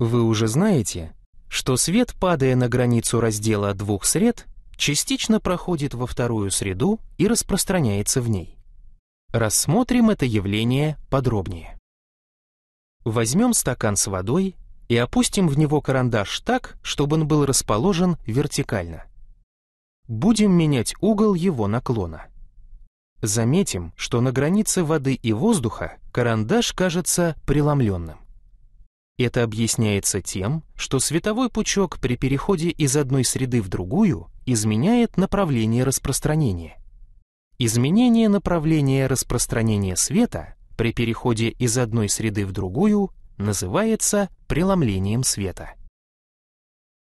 Вы уже знаете, что свет, падая на границу раздела двух сред, частично проходит во вторую среду и распространяется в ней. Рассмотрим это явление подробнее. Возьмем стакан с водой и опустим в него карандаш так, чтобы он был расположен вертикально. Будем менять угол его наклона. Заметим, что на границе воды и воздуха карандаш кажется преломленным. Это объясняется тем, что световой пучок при переходе из одной среды в другую изменяет направление распространения. Изменение направления распространения света при переходе из одной среды в другую называется преломлением света.